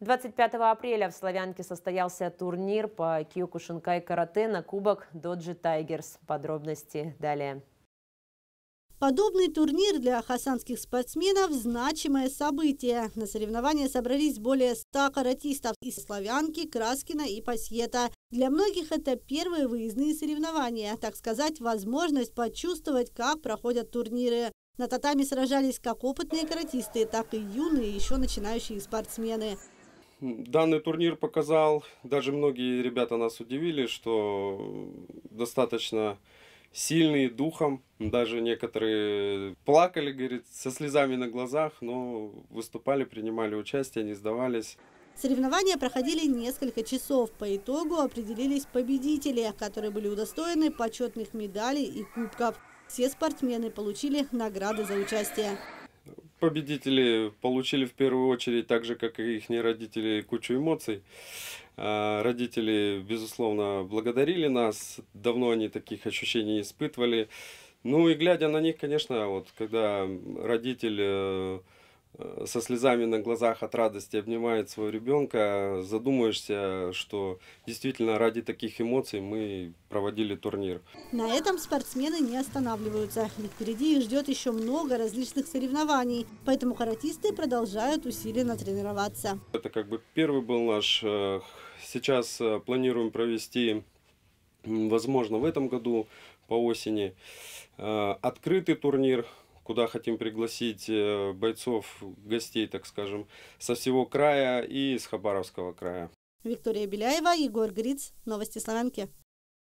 25 апреля в Славянке состоялся турнир по киокушинкай карате на кубок Доджи Тайгерс. Подробности далее. Подобный турнир для хасанских спортсменов – значимое событие. На соревнования собрались более 100 каратистов из Славянки, Краскина и Пасьета. Для многих это первые выездные соревнования, так сказать, возможность почувствовать, как проходят турниры. На татами сражались как опытные каратисты, так и юные, еще начинающие спортсмены данный турнир показал, даже многие ребята нас удивили, что достаточно сильные духом, даже некоторые плакали, говорит, со слезами на глазах, но выступали, принимали участие, не сдавались. Соревнования проходили несколько часов. По итогу определились победители, которые были удостоены почетных медалей и кубков. Все спортсмены получили награды за участие победители получили в первую очередь, так же, как и их родители, кучу эмоций. А, родители, безусловно, благодарили нас. Давно они таких ощущений испытывали. Ну и глядя на них, конечно, вот когда родитель э, Э, со слезами на глазах от радости обнимает своего ребенка, задумаешься, что действительно ради таких эмоций мы проводили турнир. На этом спортсмены не останавливаются, ведь впереди их ждет еще много различных соревнований, поэтому каратисты продолжают усиленно тренироваться. Это как бы первый был наш, э, сейчас э, планируем провести, возможно, в этом году по осени открытый турнир куда хотим пригласить э, бойцов, гостей, так скажем, со всего края и из Хабаровского края. Виктория Беляева, Егор Гриц, Новости Славянки.